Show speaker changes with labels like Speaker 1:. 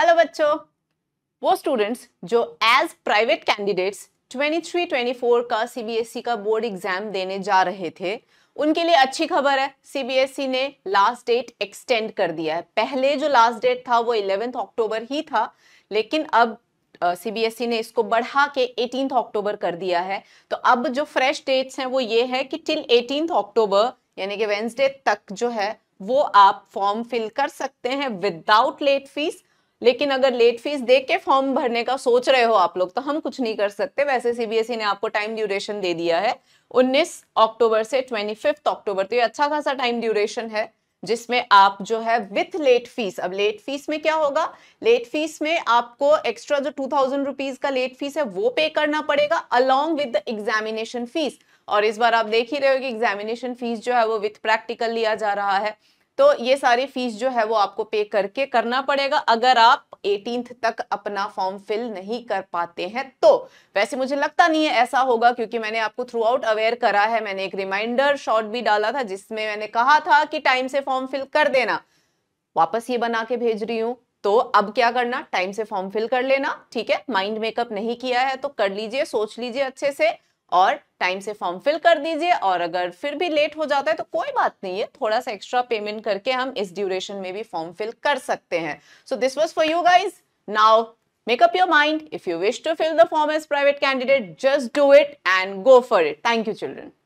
Speaker 1: hello बच्चों वो students जो एज प्राइवेट कैंडिडेट्स 23 24 का सीबीएसई e का बोर्ड एग्जाम देने जा रहे थे उनके लिए अच्छी खबर है सीबीएसई e ने लास्ट डेट एक्सटेंड कर दिया है पहले जो लास्ट डेट था वो इलेवेंथ अक्टूबर ही था लेकिन अब सीबीएसई uh, e ने इसको बढ़ा के 18 अक्टूबर कर दिया है तो अब जो फ्रेश डेट्स हैं वो ये है कि टिल 18 अक्टूबर यानी कि वेंसडे तक जो है वो आप फॉर्म फिल कर सकते हैं विदाउट लेट फीस लेकिन अगर लेट फीस देख के फॉर्म भरने का सोच रहे हो आप लोग तो हम कुछ नहीं कर सकते वैसे सीबीएसई e ने आपको टाइम ड्यूरेशन दे दिया है 19 अक्टूबर से 25 अक्टूबर तो ये अच्छा खासा टाइम ड्यूरेशन है जिसमें आप जो है विथ लेट फीस अब लेट फीस में क्या होगा लेट फीस में आपको एक्स्ट्रा जो टू थाउजेंड रुपीज का लेट फीस है वो पे करना पड़ेगा along with the examination fee और इस बार आप देख ही रहे हो कि एग्जामिनेशन फीस जो है वो विथ प्रैक्टिकल लिया जा रहा है तो ये सारी फीस जो है वो आपको पे करके करना पड़ेगा अगर आप एटीन तक अपना फॉर्म फिल नहीं कर पाते हैं तो वैसे मुझे लगता नहीं है ऐसा होगा क्योंकि मैंने आपको थ्रू आउट अवेयर करा है मैंने एक रिमाइंडर शॉर्ट भी डाला था जिसमें मैंने कहा था कि टाइम से फॉर्म फिल कर देना वापस ये बना के भेज रही हूं तो अब क्या करना टाइम से फॉर्म फिल कर लेना ठीक है माइंड मेकअप नहीं किया है तो कर लीजिए सोच लीजिए अच्छे से और टाइम से फॉर्म फिल कर दीजिए और अगर फिर भी लेट हो जाता है तो कोई बात नहीं है थोड़ा सा एक्स्ट्रा पेमेंट करके हम इस ड्यूरेशन में भी फॉर्म फिल कर सकते हैं so this was for you guys now make up your mind if you wish to fill the form as private candidate just do it and go for it thank you children